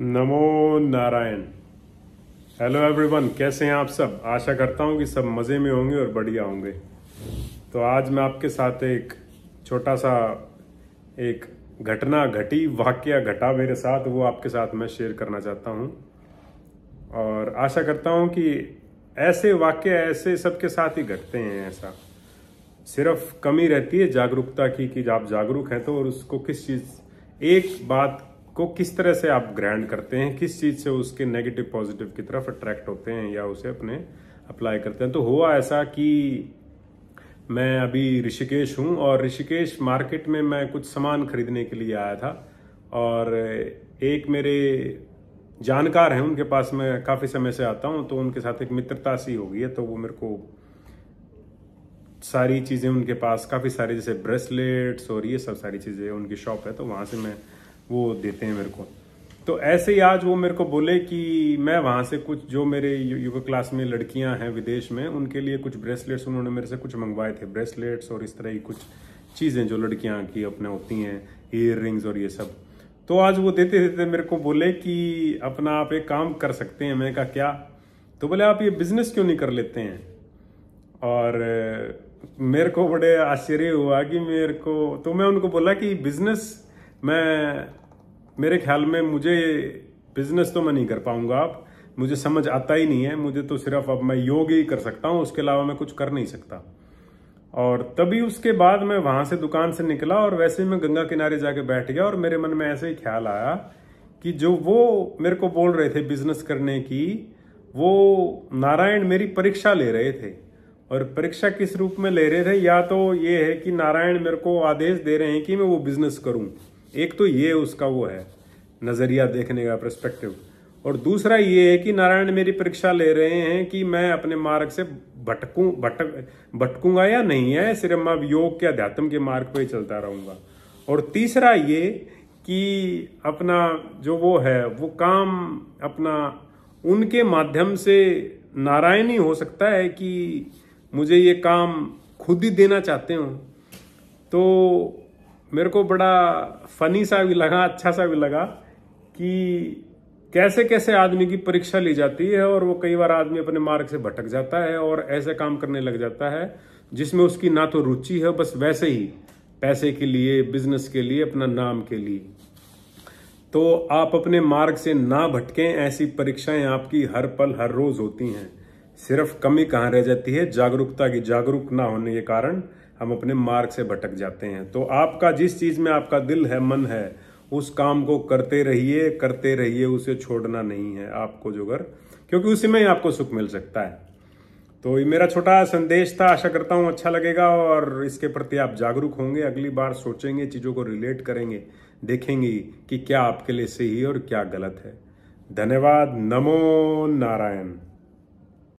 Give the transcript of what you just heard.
नमो Narayan hello everyone कैसे हैं आप सब आशा करता हूं कि सब मज़े में होंगे और बढ़िया होंगे तो आज मैं आपके साथ एक छोटा सा एक घटना घटी वाक्य घटा मेरे साथ वो आपके साथ मैं शेयर करना चाहता हूं और आशा करता हूं कि ऐसे वाक्य ऐसे सबके साथ ही घटते हैं ऐसा सिर्फ कमी रहती है जागरूकता की कि आप जागरूक हैं तो और उसको किस चीज़ एक बात को किस तरह से आप ग्रैंड करते हैं किस चीज़ से उसके नेगेटिव पॉजिटिव की तरफ अट्रैक्ट होते हैं या उसे अपने अप्लाई करते हैं तो हुआ ऐसा कि मैं अभी ऋषिकेश हूँ और ऋषिकेश मार्केट में मैं कुछ सामान खरीदने के लिए आया था और एक मेरे जानकार हैं उनके पास मैं काफ़ी समय से आता हूं तो उनके साथ एक मित्रता सी हो गई है तो वो मेरे को सारी चीज़ें उनके पास काफ़ी सारी जैसे ब्रेसलेट्स और ये सब सारी चीज़ें उनकी शॉप है तो वहाँ से मैं वो देते हैं मेरे को तो ऐसे ही आज वो मेरे को बोले कि मैं वहाँ से कुछ जो मेरे योगा क्लास में लड़कियाँ हैं विदेश में उनके लिए कुछ ब्रेसलेट्स उन्होंने मेरे से कुछ मंगवाए थे ब्रेसलेट्स और इस तरह की कुछ चीज़ें जो लड़कियाँ की अपने होती हैं ईयर रिंग्स और ये सब तो आज वो देते देते मेरे को बोले कि अपना आप एक काम कर सकते हैं मैं का क्या तो बोले आप ये बिज़नेस क्यों नहीं कर लेते हैं और मेरे को बड़े आश्चर्य हुआ कि मेरे को तो मैं उनको बोला कि बिज़नेस मैं मेरे ख्याल में मुझे बिजनेस तो मैं नहीं कर पाऊंगा आप मुझे समझ आता ही नहीं है मुझे तो सिर्फ अब मैं योग ही कर सकता हूँ उसके अलावा मैं कुछ कर नहीं सकता और तभी उसके बाद मैं वहां से दुकान से निकला और वैसे ही मैं गंगा किनारे जाके बैठ गया और मेरे मन में ऐसे ही ख्याल आया कि जो वो मेरे को बोल रहे थे बिजनेस करने की वो नारायण मेरी परीक्षा ले रहे थे और परीक्षा किस रूप में ले रहे थे या तो ये है कि नारायण मेरे को आदेश दे रहे हैं कि मैं वो बिजनेस करूं एक तो ये उसका वो है नज़रिया देखने का प्रस्पेक्टिव और दूसरा ये है कि नारायण मेरी परीक्षा ले रहे हैं कि मैं अपने मार्ग से भटकू भटक भटकूंगा या नहीं है सिर्फ मैं योग के अध्यात्म के मार्ग पर ही चलता रहूंगा और तीसरा ये कि अपना जो वो है वो काम अपना उनके माध्यम से नारायण ही हो सकता है कि मुझे ये काम खुद ही देना चाहते हो तो मेरे को बड़ा फनी सा भी लगा अच्छा सा भी लगा कि कैसे कैसे आदमी की परीक्षा ली जाती है और वो कई बार आदमी अपने मार्ग से भटक जाता है और ऐसे काम करने लग जाता है जिसमें उसकी ना तो रुचि है बस वैसे ही पैसे के लिए बिजनेस के लिए अपना नाम के लिए तो आप अपने मार्ग से ना भटकें ऐसी परीक्षाएं आपकी हर पल हर रोज होती हैं सिर्फ कमी कहाँ रह जाती है जागरूकता की जागरूक ना होने के कारण हम अपने मार्ग से भटक जाते हैं तो आपका जिस चीज़ में आपका दिल है मन है उस काम को करते रहिए करते रहिए उसे छोड़ना नहीं है आपको जो घर क्योंकि उसी में ही आपको सुख मिल सकता है तो ये मेरा छोटा संदेश था आशा करता हूँ अच्छा लगेगा और इसके प्रति आप जागरूक होंगे अगली बार सोचेंगे चीज़ों को रिलेट करेंगे देखेंगे कि क्या आपके लिए सही और क्या गलत है धन्यवाद नमो नारायण